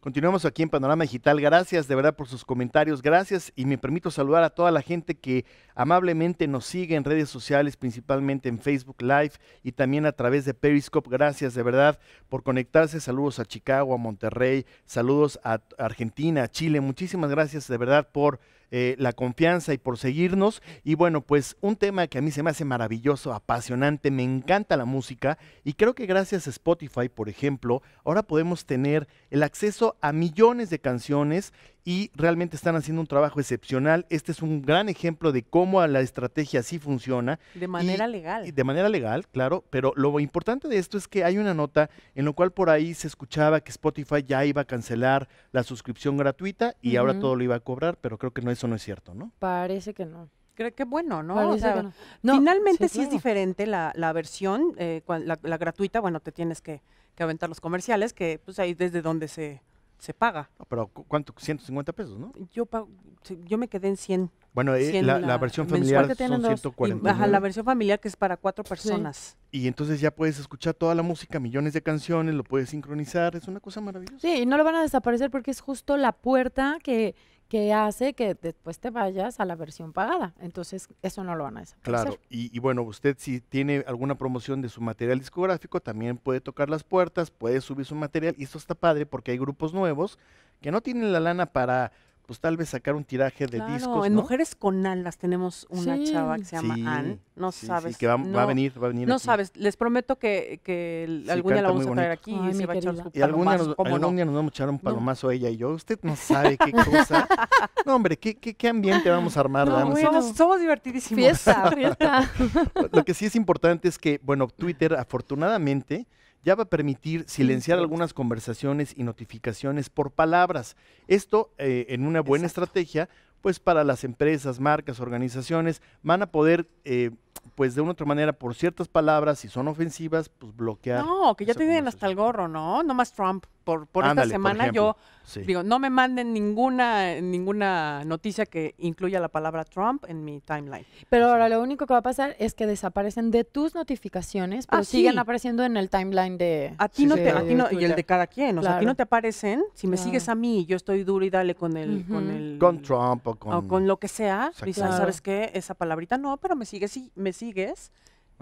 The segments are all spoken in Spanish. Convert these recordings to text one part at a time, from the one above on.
Continuamos aquí en Panorama Digital. Gracias de verdad por sus comentarios. Gracias y me permito saludar a toda la gente que amablemente nos sigue en redes sociales, principalmente en Facebook Live y también a través de Periscope. Gracias de verdad por conectarse. Saludos a Chicago, a Monterrey, saludos a Argentina, a Chile. Muchísimas gracias de verdad por eh, la confianza y por seguirnos. Y bueno, pues un tema que a mí se me hace maravilloso, apasionante, me encanta la música y creo que gracias a Spotify, por ejemplo, ahora podemos tener el acceso a millones de canciones y realmente están haciendo un trabajo excepcional. Este es un gran ejemplo de cómo la estrategia sí funciona. De manera legal. Y de manera legal, claro, pero lo importante de esto es que hay una nota en la cual por ahí se escuchaba que Spotify ya iba a cancelar la suscripción gratuita y ahora todo lo iba a cobrar, pero creo que no, eso no es cierto, ¿no? Parece que no creo que bueno, ¿no? finalmente sí, es diferente la, versión, eh, la, gratuita, bueno, te tienes que, que, aventar los comerciales, que pues ahí desde donde se se paga. pero ¿cuánto? 150 pesos, ¿no? Yo, yo me quedé en 100. Bueno, eh, la, versión familiar son 149. la versión familiar que es para cuatro personas. Y entonces ya puedes escuchar toda la música, millones de canciones, lo puedes sincronizar, es una cosa maravillosa. Sí, y no lo van a desaparecer porque es justo la puerta que, que hace que después te vayas a la versión pagada. Entonces, eso no lo van a hacer Claro, y, y, bueno, usted si tiene alguna promoción de su material discográfico, también puede tocar las puertas, puede subir su material, y eso está padre porque hay grupos nuevos que no tienen la lana para pues tal vez sacar un tiraje de claro, discos. En Mujeres con Alas tenemos una chava que se llama Anne, Ann. No sabes. que va, no, a venir, va a venir. No sabes, les prometo que, que algún día la vamos a traer aquí y se va a echar su Y algún día nos, algún nos vamos a echar un palomazo ella y yo. Usted no sabe qué cosa. no, hombre, qué, qué, qué ambiente vamos a armar. Bueno, somos, somos, divertidísimos. Fiesta, fiesta. Lo que sí es importante es que, bueno, Twitter afortunadamente ya va a permitir silenciar algunas conversaciones y notificaciones por palabras. Esto, eh, en una buena estrategia, pues para las empresas, marcas, organizaciones, van a poder eh, pues de una otra manera, por ciertas palabras, si son ofensivas, pues bloquear. No, que ya te tienen hasta el gorro, ¿no? No más Trump. Por, por esta semana yo digo, no me manden ninguna, ninguna noticia que incluya la palabra Trump en mi timeline. Pero ahora lo único que va a pasar es que desaparecen de tus notificaciones, pero ah, siguen apareciendo en el timeline de... A ti no te, y el de cada quien, o sea, a ti no te aparecen, si me sigues a mí, yo estoy duro y dale con el... con, Trump o con... O con lo que sea, quizás, ¿sabes qué? Esa palabrita no, pero me sigues y me sigues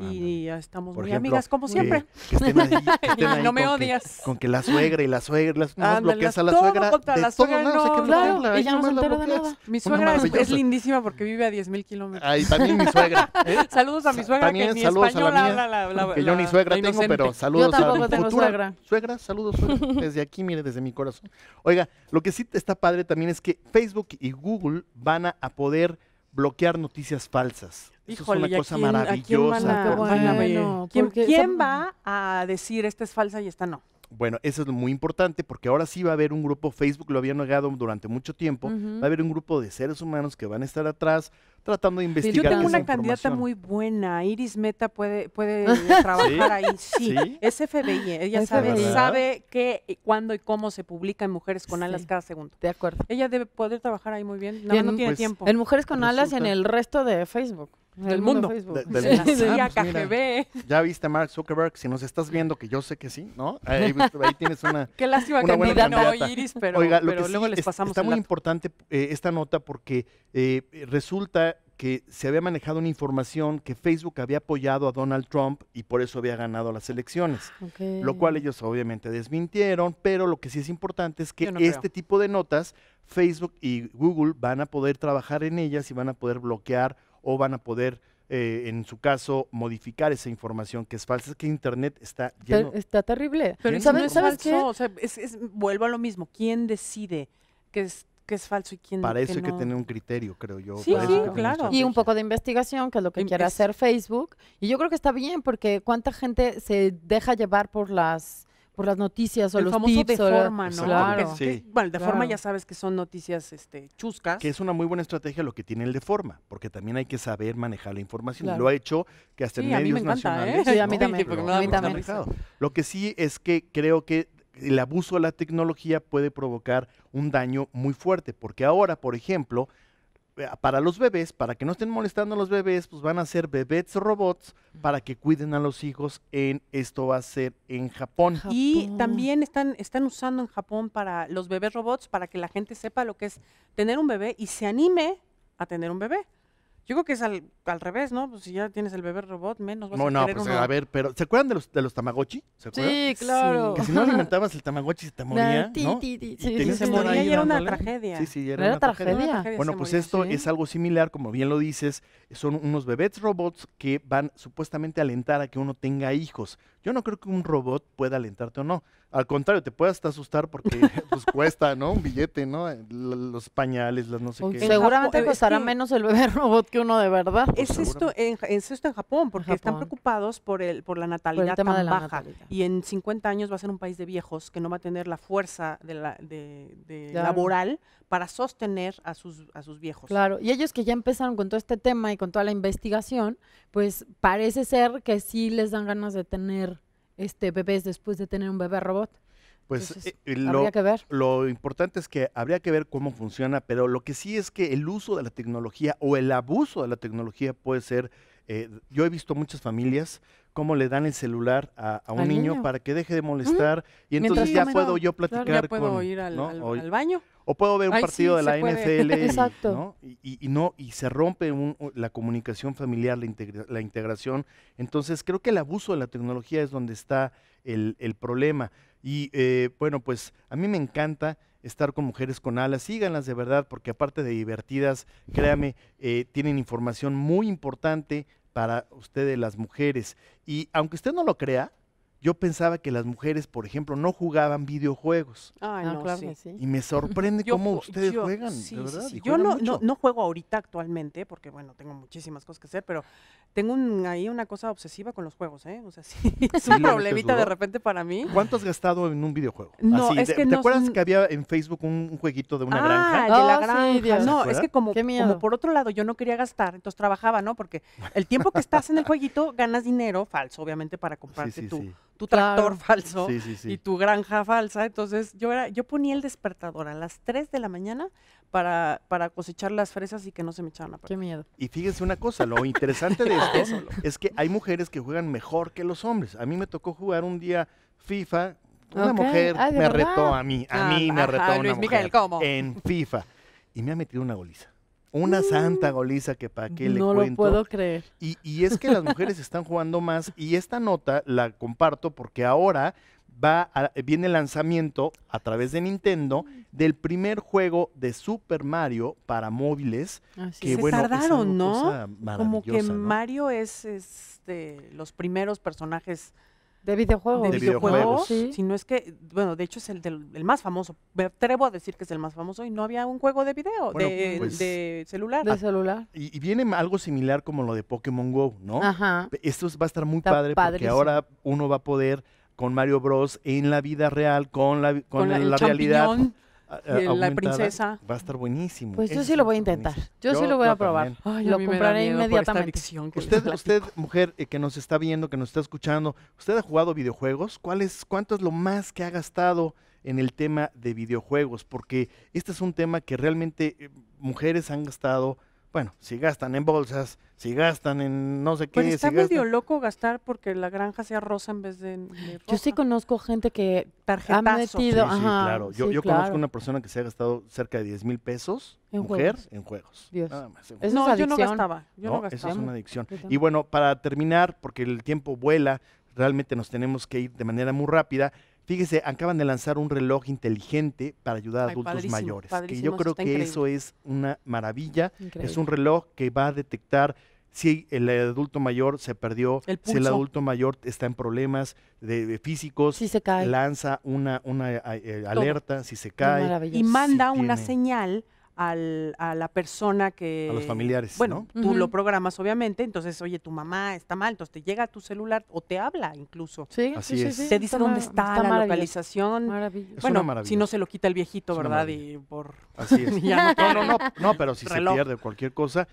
y estamos muy amigas como siempre. no me odias. con que la suegra y la suegra, las, a la suegra. no, se Mi suegra es, lindísima porque vive a diez mil kilómetros. Ahí también mi suegra. ¿eh? saludos a mi suegra que ni española la, la, Que yo ni suegra tengo, pero saludos a mi futura suegra. Saludos suegra. desde aquí, mire, desde mi corazón. Oiga, lo que sí está padre también es que Facebook y Google van a poder bloquear noticias falsas. Eso es una cosa maravillosa. quién, va a decir esta es falsa y esta no? Bueno, eso es muy importante porque ahora sí va a haber un grupo, Facebook lo había negado durante mucho tiempo, va a haber un grupo de seres humanos que van a estar atrás tratando de investigar. Yo tengo una candidata muy buena, Iris Meta puede, puede trabajar ahí, sí. Es FBI, ella sabe, sabe qué, cuándo y cómo se publica en Mujeres con Alas cada segundo. De acuerdo. Ella debe poder trabajar ahí muy bien, no, tiene pues, tiempo. En Mujeres con Alas y en el resto de Facebook. Del mundo. De, ya viste Mark Zuckerberg, si nos estás viendo, que yo sé que sí, ¿no? Ahí, tienes una. Qué lástima que buena Iris, pero, Oiga, luego les pasamos. Está muy importante eh, esta nota porque eh, resulta que se había manejado una información que Facebook había apoyado a Donald Trump y por eso había ganado las elecciones, lo cual ellos obviamente desmintieron, pero lo que sí es importante es que este tipo de notas Facebook y Google van a poder trabajar en ellas y van a poder bloquear o van a poder, eh, en su caso, modificar esa información que es falsa. Es que Internet está lleno. Está, terrible. Pero ¿sabes, no es, vuelvo a lo mismo. ¿Quién decide que es que es falso y quién Para eso que hay que tener un criterio, creo yo. Sí, claro. Y un poco de investigación, que es lo que em, quiere hacer Facebook. Y yo creo que está bien, porque cuánta gente se deja llevar por las por las noticias o los tips, de forma, ¿no? Claro. bueno, de forma ya sabes que son noticias este, chuscas. Que es una muy buena estrategia lo que tiene el de forma, porque también hay que saber manejar la información. Lo ha hecho que hasta en medios nacionales. a mí ¿eh? también. Lo que sí es que creo que el abuso de la tecnología puede provocar un daño muy fuerte, porque ahora, por ejemplo, eh, para los bebés, para que no estén molestando a los bebés, pues van a ser bebés robots para que cuiden a los hijos en esto va a ser en Japón. Y también están, están usando en Japón para los bebés robots para que la gente sepa lo que es tener un bebé y se anime a tener un bebé. Yo creo que es al, revés, ¿no? Pues si ya tienes el bebé robot, menos vas no, a No, no, pues a ver, pero ¿se acuerdan de los, de los Tamagotchi? Sí, claro. Que si no alimentabas el Tamagotchi se te moría, ¿no? Sí, sí, sí. Y se moría y era una tragedia. Sí, sí, era, una tragedia. Bueno, pues esto es algo similar, como bien lo dices, son unos bebés robots que van supuestamente a alentar a que uno tenga hijos. Yo no creo que un robot pueda alentarte o no. Al contrario, te puede hasta asustar porque pues cuesta, ¿no? Un billete, ¿no? Eh, los pañales, las no sé qué. Seguramente costará menos el bebé robot que uno de verdad. es esto en, esto en Japón, porque están preocupados por el por la natalidad tan baja. Y en 50 años va a ser un país de viejos que no va a tener la fuerza de la, laboral para sostener a sus, a sus viejos. Claro, y ellos que ya empezaron con todo este tema y con toda la investigación, pues parece ser que sí les dan ganas de tener este, bebés después de tener un bebé robot. Pues eh, eh, lo, lo importante es que habría que ver cómo funciona, pero lo que sí es que el uso de la tecnología o el abuso de la tecnología puede ser, eh, yo he visto muchas familias cómo le dan el celular a, un niño, para que deje de molestar y entonces ya puedo yo platicar ya puedo ir al, baño o puedo ver un partido de la NFL Exacto. Y, ¿no? Y, se rompe la comunicación familiar la, integración entonces creo que el abuso de la tecnología es donde está el, problema y eh, bueno pues a mí me encanta estar con mujeres con alas. Síganlas de verdad, porque aparte de divertidas, créame, eh, tienen información muy importante, para ustedes las mujeres. Y aunque usted no lo crea, yo pensaba que las mujeres, por ejemplo, no jugaban videojuegos. Ah, no, claro sí. Y me sorprende cómo ustedes juegan, verdad. yo no, no, juego ahorita actualmente, porque bueno, tengo muchísimas cosas que hacer, pero tengo ahí una cosa obsesiva con los juegos, ¿eh? O sea, sí, es un problemita de repente para mí. ¿Cuánto has gastado en un videojuego? No, que ¿Te acuerdas que había en Facebook un, jueguito de una ah, granja? de la ah, granja. no, es que como, por otro lado yo no quería gastar, entonces trabajaba, ¿no? Porque el tiempo que estás en el jueguito ganas dinero falso, obviamente, para comprarte tú tu tractor falso y tu granja falsa. Entonces yo, era, yo ponía el despertador a las 3 de la mañana para, para cosechar las fresas y que no se me echaran a perder. Qué miedo. Y fíjense una cosa, lo interesante de esto es que hay mujeres que juegan mejor que los hombres. A mí me tocó jugar un día FIFA, una mujer me retó a mí, a mí me ah, retó una en FIFA y me ha metido una goliza. Una santa mm. goliza que para qué le cuento. No lo puedo creer. Y, es que las mujeres están jugando más. Y esta nota la comparto porque ahora va viene el lanzamiento a través de Nintendo del primer juego de Super Mario para móviles. Así que bueno, tardaron, ¿no? Como que Mario es este, los primeros personajes de videojuegos. De videojuegos. Si no es que, bueno, de hecho es el, más famoso. Me atrevo a decir que es el más famoso y no había un juego de video, pues, de, celular. De celular. Y, viene algo similar como lo de Pokémon Go, ¿no? Ajá. Esto va a estar muy padre porque ahora uno va a poder con Mario Bros en la vida real, con la, con, la realidad la princesa. Va a estar buenísimo. Pues yo sí lo voy a intentar. Yo, sí lo voy a probar. lo compraré inmediatamente. Usted, usted, mujer eh, que nos está viendo, que nos está escuchando, ¿usted ha jugado videojuegos? ¿Cuál es, ¿Cuánto es lo más que ha gastado en el tema de videojuegos? Porque este es un tema que realmente eh, mujeres han gastado bueno, si gastan en bolsas, si gastan en no sé qué. Pero pues está medio loco gastar porque la granja sea rosa en vez de, Yo sí conozco gente que ha metido. Sí, claro. Yo, conozco una persona que se ha gastado cerca de 10 mil pesos, en juegos. en juegos. Dios. no, yo no gastaba. gastaba. Eso es una adicción. Y bueno, para terminar, porque el tiempo vuela, realmente nos tenemos que ir de manera muy rápida. Fíjese, acaban de lanzar un reloj inteligente para ayudar a adultos mayores, que yo creo que eso es una maravilla. Es un reloj que va a detectar si el adulto mayor se perdió, si el adulto mayor está en problemas de, físicos, se lanza una, una eh, eh, alerta, si se cae. Y manda una señal a la persona que... A los familiares. Bueno, tú lo programas obviamente, entonces, oye, tu mamá está mal, entonces te llega a tu celular o te habla incluso. Sí, así es. Sí, te dice dónde está, la localización. bueno, si no se lo quita el viejito, ¿verdad? Y por... Así es. no, no, pero si se pierde cualquier cosa,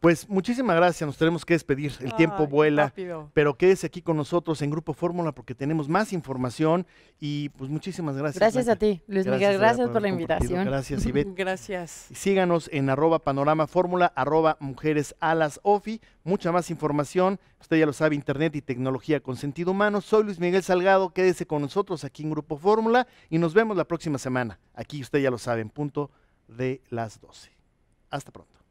pues muchísimas gracias, nos tenemos que despedir, el tiempo vuela, pero quédese aquí con nosotros en Grupo Fórmula porque tenemos más información y pues muchísimas gracias. Gracias a ti, Luis Miguel, gracias, por, la invitación. Gracias, Ivette. gracias. Síganos en arroba panorama fórmula, arroba mujeres alas ofi, mucha más información, usted ya lo sabe, internet y tecnología con sentido humano. Soy Luis Miguel Salgado, quédese con nosotros aquí en Grupo Fórmula y nos vemos la próxima semana, aquí usted ya lo sabe, en punto de las 12. Hasta pronto.